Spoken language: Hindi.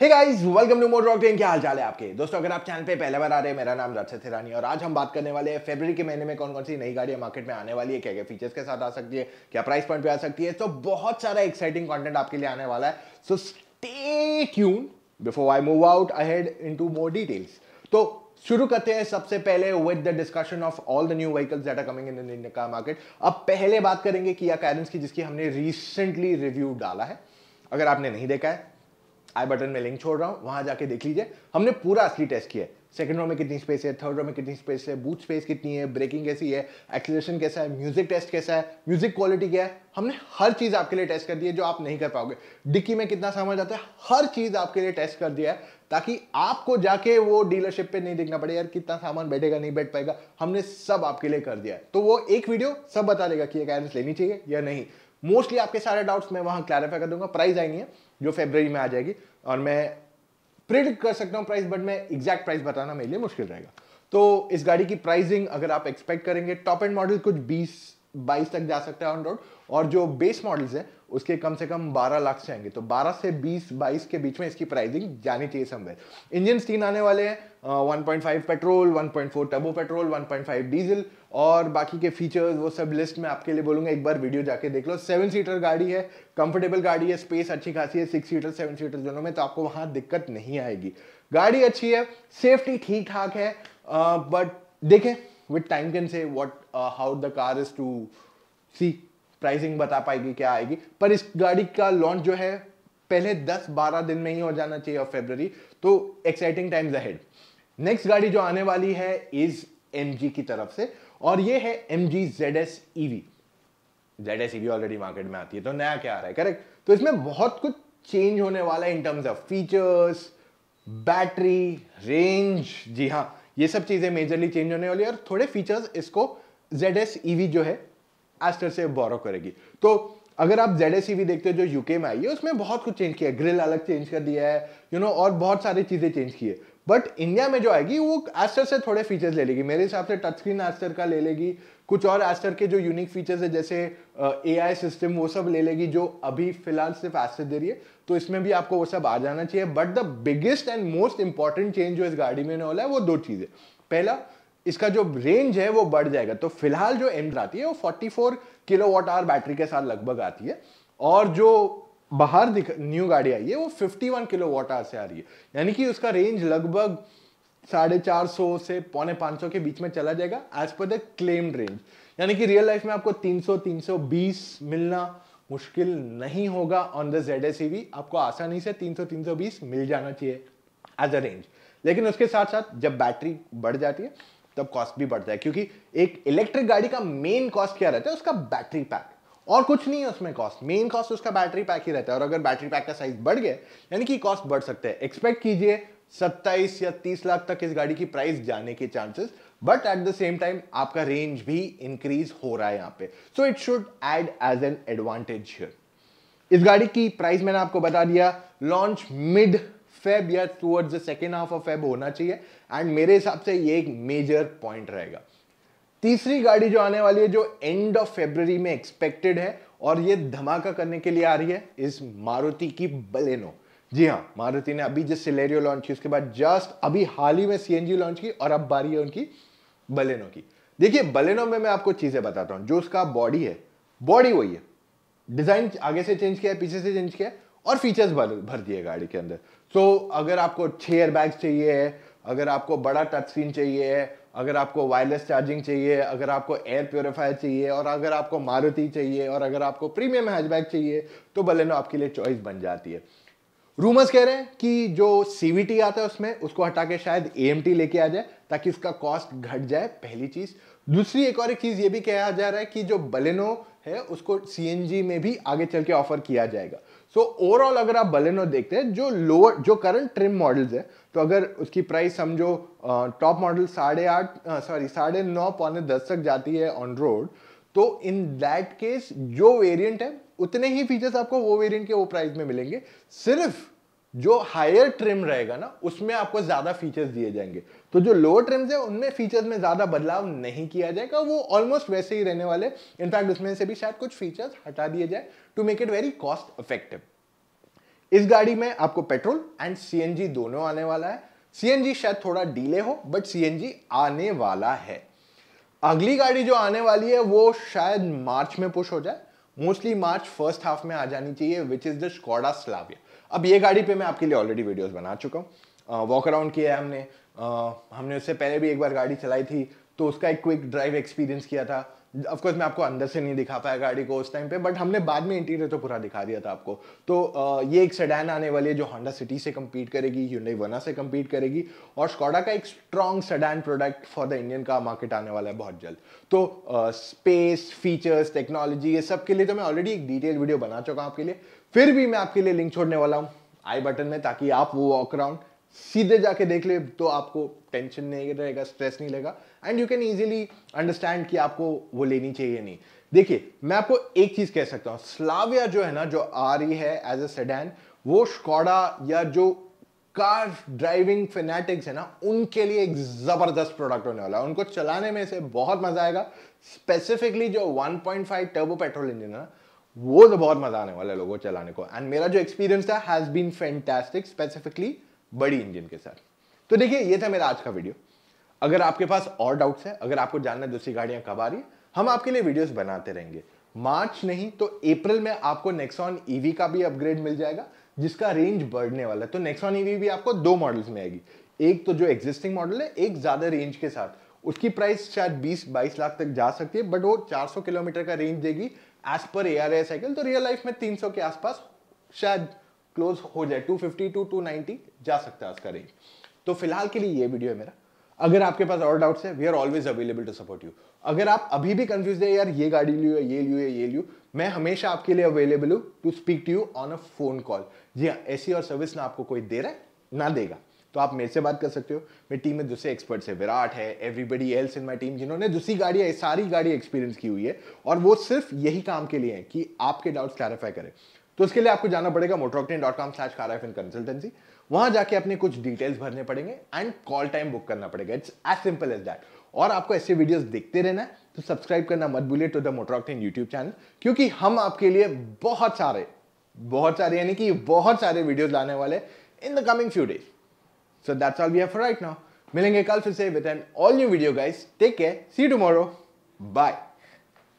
hey guys welcome to motor octane क्या हाल चाल है आपके दोस्तों अगर आप चैनल पे पहले बार आ रहे हैं मेरा नाम रक्षा हिरानी और आज हम बात करने वाले हैं फेबर के महीने में कौन कौन सी नई गाड़ियां मार्केट में आने वाली है क्या क्या फीचर्स के साथ आ सकती है क्या प्राइस पॉइंट पे आ सकती है तो बहुत सारा एक्साइटिंग कॉन्टेंट आपके लिए आने वाला है so stay tune before I move out ahead in more details तो शुरू करते हैं सबसे पहले with the discussion of all the new vehicles that are coming in Indian car market अब पहले बात करेंगे किया कैरेंस की जिसकी हमने रिसेंटली रिव्यू डाला है अगर आपने नहीं देखा है आई बटन में लिंक छोड़ रहा हूँ वहाँ जाके देख लीजिए हमने पूरा असली टेस्ट किया है सेकेंड रो में कितनी स्पेस है थर्ड रो में कितनी स्पेस है बूथ स्पेस कितनी है ब्रेकिंग कैसी है एक्सलेशन कैसा है म्यूजिक टेस्ट कैसा है म्यूजिक क्वालिटी क्या है हमने हर चीज़ आपके लिए टेस्ट कर दी है जो आप नहीं कर पाओगे डिक्की में कितना सामान जाता है हर चीज़ आपके लिए टेस्ट कर दिया है ताकि आपको जाके वो डीलरशिप पे नहीं देखना पड़े यार कितना सामान बैठेगा नहीं बैठ पाएगा हमने सब आपके लिए कर दिया है तो वो एक वीडियो सब बता देगा कि ये गाइडेंस लेनी चाहिए या नहीं मोस्टली आपके सारे डाउट्स मैं वहां क्लैरिफाई कर दूंगा प्राइस आई नहीं है जो फेब्रवरी में आ जाएगी और मैं प्रिडिक्ट कर सकता हूँ प्राइस बट मैं एग्जैक्ट प्राइस बताना मेरे लिए मुश्किल रहेगा तो इस गाड़ी की प्राइसिंग अगर आप एक्सपेक्ट करेंगे टॉप एंड मॉडल कुछ बीस बाईस तक जा सकता है ऑन रोड और जो बेस मॉडल्स है उसके कम से कम 12 लाख से आएंगे तो 12 से 20 बाईस के बीच में इसकी प्राइसिंग जानी चाहिए समवेयर इंजन तीन आने वाले हैं 1.5 पेट्रोल 1.4 टर्बो पेट्रोल 1.5 डीजल और बाकी के फीचर्स वो सब लिस्ट में आपके लिए बोलूंगा एक बार वीडियो जाके देख लो सेवन सीटर गाड़ी है कंफर्टेबल गाड़ी है स्पेस अच्छी खासी है सिक्स सीटर सेवन सीटर दोनों में तो आपको वहां दिक्कत नहीं आएगी गाड़ी अच्छी है सेफ्टी ठीक ठाक है बट देखें with time can say what how the car is to see pricing बता पाएगी क्या आएगी पर इस गाड़ी का लॉन्च जो है पहले 10-12 दिन में ही हो जाना चाहिए और फेबररी तो एक्साइटिंग टाइम्स अहेड नेक्स्ट गाड़ी जो आने वाली है इज एम की तरफ से और ये है M G Z S EV Z S EV already market में आती है तो नया क्या आ रहा है करेक्ट तो इसमें बहुत कुछ चेंज होने वाला है in terms of features battery range जी हाँ ये सब चीज़ें मेजरली चेंज होने वाली है और थोड़े फीचर्स इसको जेड एस e जो है एस्टर से बोरो करेगी तो अगर आप जेड एस e देखते हो जो यूके में आई है उसमें बहुत कुछ चेंज किया ग्रिल अलग चेंज कर दिया है यू you नो know, और बहुत सारी चीज़ें चेंज की है बट इंडिया में जो आएगी वो एस्टर से थोड़े फीचर्स ले लेगी मेरे हिसाब से टच स्क्रीन एस्टर का ले लेगी कुछ और एस्टर के जो यूनिक फीचर्स है जैसे ए आई सिस्टम वो सब ले लेगी जो अभी फिलहाल सिर्फ एस्टर दे रही है तो इसमें भी आपको वो सब आ जाना चाहिए but the biggest and most important change जो इस गाड़ी में होने वाला है वो दो चीज़ें पहला इसका जो रेंज है वो बढ़ जाएगा तो फिलहाल जो एंड आती है वो 44 किलो वॉट आवर बैटरी के साथ लगभग आती है और जो बाहर दिख न्यू गाड़ी आई है वो 51 किलो वॉट आर से आ रही है यानी कि उसका रेंज लगभग साढ़े चार सौ से पौने पाँच सौ के बीच में चला जाएगा as per the claimed range यानी कि रियल लाइफ में आपको 300 320 मिलना मुश्किल नहीं होगा ऑन द जेड एस आपको आसानी से 300 320 मिल जाना चाहिए एज अ रेंज लेकिन उसके साथ साथ जब बैटरी बढ़ जाती है तब कॉस्ट भी बढ़ता है क्योंकि एक इलेक्ट्रिक गाड़ी का मेन कॉस्ट क्या रहता है उसका बैटरी पैक और कुछ नहीं है उसमें कॉस्ट मेन कॉस्ट उसका बैटरी पैक ही रहता है और अगर बैटरी पैक का साइज बढ़ गया यानी कि कॉस्ट बढ़ सकते हैं एक्सपेक्ट कीजिए सत्ताईस या तीस लाख तक इस गाड़ी की प्राइस जाने के chances but at the same time आपका रेंज भी इंक्रीज हो रहा है यहाँ पे so it should add as an advantage इस गाड़ी की प्राइस मैंने आपको बता दिया लॉन्च मिड फेब या towards the second half of Feb होना चाहिए एंड मेरे हिसाब से ये एक मेजर पॉइंट रहेगा तीसरी गाड़ी जो आने वाली है जो एंड ऑफ फेब्रवरी में एक्सपेक्टेड है और ये धमाका करने के लिए आ रही है इस मारुति की बलेनो जी हाँ मारुति ने अभी जस्ट सिलेरियो लॉन्च की उसके बाद जस्ट अभी हाल ही में सीएनजी लॉन्च की और अब बारी है उनकी बलेनो की देखिए बलेनो में मैं आपको चीजें बताता हूं जो उसका बॉडी है बॉडी वही है डिजाइन आगे से चेंज किया है पीछे से चेंज किया है और फीचर्स भर भर दिए गाड़ी के अंदर सो so, अगर आपको छह एयर बैग्स चाहिए अगर आपको बड़ा टच स्क्रीन चाहिए अगर आपको वायरलेस चार्जिंग चाहिए अगर आपको एयर प्योरीफायर चाहिए और अगर आपको मारुति चाहिए और अगर आपको प्रीमियम हैचबैक चाहिए तो बलेनो आपके लिए चॉइस बन जाती है रूमर्स कह रहे हैं कि जो सीवीटी आता है उसमें उसको हटा के शायद ए लेके आ जाए ताकि इसका कॉस्ट घट जाए पहली चीज़ दूसरी एक और एक चीज़ ये भी कहा जा रहा है कि जो बलेनो है उसको सी में भी आगे चल के ऑफर किया जाएगा सो so, ओवरऑल अगर आप बलेनो देखते हैं जो लोअर जो करंट ट्रिम मॉडल्स है तो अगर उसकी प्राइस समझो टॉप मॉडल साढ़े आठ सॉरी साढ़े नौ पौने दस तक जाती है ऑन रोड तो इन दैट केस जो वेरिएंट है उतने ही फीचर्स आपको वो वेरिएंट के वो प्राइस में मिलेंगे सिर्फ जो हायर ट्रिम रहेगा ना उसमें आपको ज़्यादा फीचर्स दिए जाएंगे तो जो लोअर ट्रिम्स है उनमें फीचर्स में ज़्यादा बदलाव नहीं किया जाएगा वो ऑलमोस्ट वैसे ही रहने वाले इनफैक्ट उसमें से भी शायद कुछ फीचर्स हटा दिए जाए to make it very cost effective इस गाड़ी में आपको पेट्रोल एंड सी दोनों आने वाला है सी शायद थोड़ा डीले हो बट सी आने वाला है अगली गाड़ी जो आने वाली है वो शायद मार्च में पुश हो जाए मोस्टली मार्च फर्स्ट हाफ में आ जानी चाहिए which is the Skoda Slavia अब ये गाड़ी पे मैं आपके लिए ऑलरेडी वीडियोस बना चुका हूँ वॉक uh, अराउंड किया है हमने आ, uh, हमने उससे पहले भी एक बार गाड़ी चलाई थी तो उसका एक क्विक ड्राइव एक्सपीरियंस किया था ऑफ कोर्स मैं आपको अंदर से नहीं दिखा पाया गाड़ी को उस टाइम पे बट हमने बाद में इंटीरियर तो पूरा दिखा दिया था आपको तो ये एक सेडान आने वाली है जो होंडा सिटी से कम्पीट करेगी यूनई वना से कम्पीट करेगी और स्कॉडा का एक strong sedan product for the Indian का मार्केट आने वाला है बहुत जल्द तो स्पेस फीचर्स टेक्नोलॉजी ये सब के लिए तो मैं ऑलरेडी एक डिटेल वीडियो बना चुका हूँ आपके लिए फिर भी मैं आपके लिए लिंक छोड़ने वाला हूँ आई बटन में ताकि आप वो वॉक अराउंड सीधे जाके देख ले तो आपको टेंशन नहीं रहेगा स्ट्रेस नहीं लगेगा and you can easily understand कि आपको वो लेनी चाहिए नहीं देखिए मैं आपको एक चीज़ कह सकता हूँ स्लाविया जो है ना जो आ रही है एज ए सेडैन वो स्कॉडा या जो कार ड्राइविंग फिनेटिक्स है ना उनके लिए एक ज़बरदस्त प्रोडक्ट होने वाला है उनको चलाने में से बहुत मज़ा आएगा स्पेसिफिकली जो 1.5 टर्बो पेट्रोल इंजन है ना वो तो बहुत मज़ा आने वाला है लोगों चलाने को एंड मेरा जो एक्सपीरियंस था हैज़ बीन फैंटास्टिक स्पेसिफिकली बड़ी इंजन के साथ तो देखिए ये था मेरा आज का वीडियो अगर आपके पास और डाउट्स है अगर आपको जानना है दूसरी गाड़ियां कब आ रही हम आपके लिए वीडियोस बनाते रहेंगे मार्च नहीं तो अप्रैल में आपको नेक्सॉन ईवी e का भी अपग्रेड मिल जाएगा जिसका रेंज बढ़ने वाला है तो नेक्सॉन ईवी e भी आपको दो मॉडल्स में आएगी एक तो जो एग्जिस्टिंग मॉडल है एक ज़्यादा रेंज के साथ उसकी प्राइस शायद 20-22 लाख तक जा सकती है बट वो 400 किलोमीटर का रेंज देगी as per A R cycle तो रियल लाइफ में 300 के आसपास शायद क्लोज हो जाए 250 टू 290 जा सकता है उसका रेंज तो फिलहाल के लिए ये वीडियो है मेरा अगर आपके पास और डाउट्स है we are always available to support you अगर आप अभी भी कंफ्यूज है यार ये गाड़ी लियो ये लियो ये लियो मैं हमेशा आपके लिए अवेलेबल हूँ to speak to you on a phone call जी हाँ ऐसी और सर्विस ना आपको कोई दे रहा है ना देगा तो आप मेरे से बात कर सकते हो मेरी टीम में दूसरे एक्सपर्ट्स है विराट है everybody else in my team जिन्होंने दूसरी गाड़ी सारी गाड़ी एक्सपीरियंस की हुई है और वो सिर्फ यही काम के लिए है कि आपके डाउट्स क्लैरिफाई करें तो उसके लिए आपको जाना पड़ेगा Motoroctane dot com slash Khara consultancy वहां जाके अपने कुछ डिटेल्स भरने पड़ेंगे एंड कॉल टाइम बुक करना पड़ेगा it's as simple as that और आपको ऐसे वीडियोस देखते रहना है तो सब्सक्राइब करना मत भूलिए to the Motoroctane YouTube channel क्योंकि हम आपके लिए बहुत सारे बहुत सारे यानी कि बहुत सारे वीडियोज लाने वाले in the coming few days so that's all we have for right now मिलेंगे कल फिर से with an all new video guys take care see tomorrow bye